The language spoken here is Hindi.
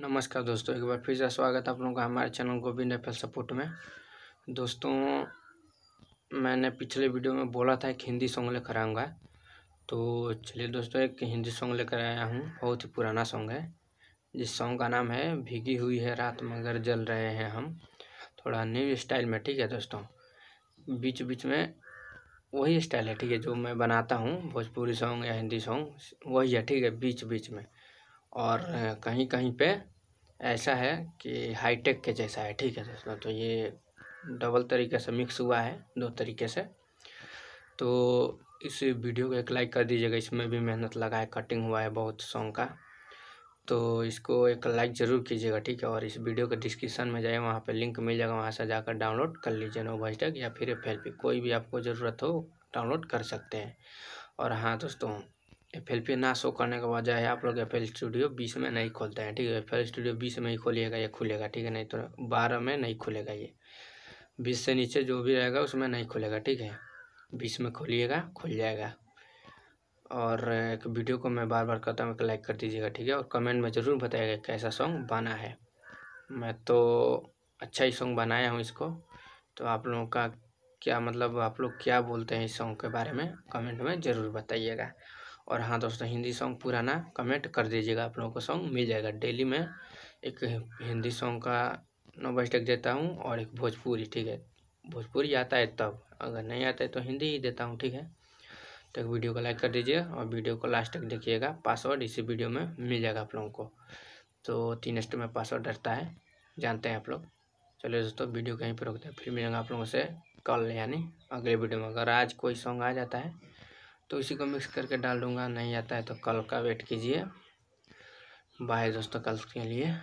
नमस्कार दोस्तों एक बार फिर से स्वागत है आप लोगों का हमारे चैनल गोविंद एफ सपोर्ट में दोस्तों मैंने पिछले वीडियो में बोला था एक हिंदी सॉन्ग लेकर आऊँगा तो चलिए दोस्तों एक हिंदी सॉन्ग लेकर आया हूँ बहुत ही पुराना सॉन्ग है जिस सॉन्ग का नाम है भीगी हुई है रात मगर जल रहे हैं हम थोड़ा न्यू स्टाइल में ठीक है दोस्तों बीच बीच में वही स्टाइल है ठीक है जो मैं बनाता हूँ भोजपुरी सॉन्ग या हिंदी सॉन्ग वही है ठीक है बीच बीच में और कहीं कहीं पे ऐसा है कि हाईटेक के जैसा है ठीक है दोस्तों तो ये डबल तरीके से मिक्स हुआ है दो तरीके से तो इस वीडियो को एक लाइक कर दीजिएगा इसमें भी मेहनत लगा है कटिंग हुआ है बहुत सॉन्ग का तो इसको एक लाइक ज़रूर कीजिएगा ठीक है और इस वीडियो के डिस्क्रिप्शन में जाइए वहाँ पे लिंक मिल जाएगा वहाँ से जाकर डाउनलोड कर लीजिए नो वॉइस टेक या फिर पे कोई भी आपको ज़रूरत हो डाउनलोड कर सकते हैं और हाँ दोस्तों एफ एल ना शो करने का वजह है आप लोग एफ एल स्टूडियो बीस में नहीं खोलते हैं ठीक है एफ एल स्टूडियो बीस में ही खोलिएगा ये खुलेगा ठीक है नहीं तो बारह में नहीं खुलेगा ये बीस से नीचे जो भी रहेगा उसमें नहीं खुलेगा ठीक है बीस में खोलिएगा खुल जाएगा और एक वीडियो को मैं बार बार करता हूँ लाइक कर दीजिएगा ठीक है और कमेंट में ज़रूर बताइएगा कैसा सॉन्ग बना है मैं तो अच्छा ही सॉन्ग बनाया हूँ इसको तो आप लोगों का क्या मतलब आप लोग क्या बोलते हैं इस सॉन्ग के बारे में कमेंट में ज़रूर बताइएगा और हाँ दोस्तों हिंदी सॉन्ग पुराना कमेंट कर दीजिएगा आप लोगों को सॉन्ग मिल जाएगा डेली में एक हिंदी सॉन्ग का नौ बजे तक देता हूँ और एक भोजपुरी ठीक है भोजपुरी आता है तब अगर नहीं आता है तो हिंदी ही देता हूँ ठीक है तो वीडियो को लाइक कर दीजिए और वीडियो को लास्ट तक देखिएगा पासवर्ड इसी वीडियो में मिल जाएगा आप लोगों को तो तीन एस्ट में पासवर्ड डरता है जानते हैं आप लोग चलिए दोस्तों वीडियो कहीं पर रोकते हैं फिर मिलेंगे आप लोगों से कल यानी अगले वीडियो में अगर आज कोई सॉन्ग आ जाता है तो इसी को मिक्स करके डाल दूँगा नहीं आता है तो कल का वेट कीजिए बाय दोस्तों कल के लिए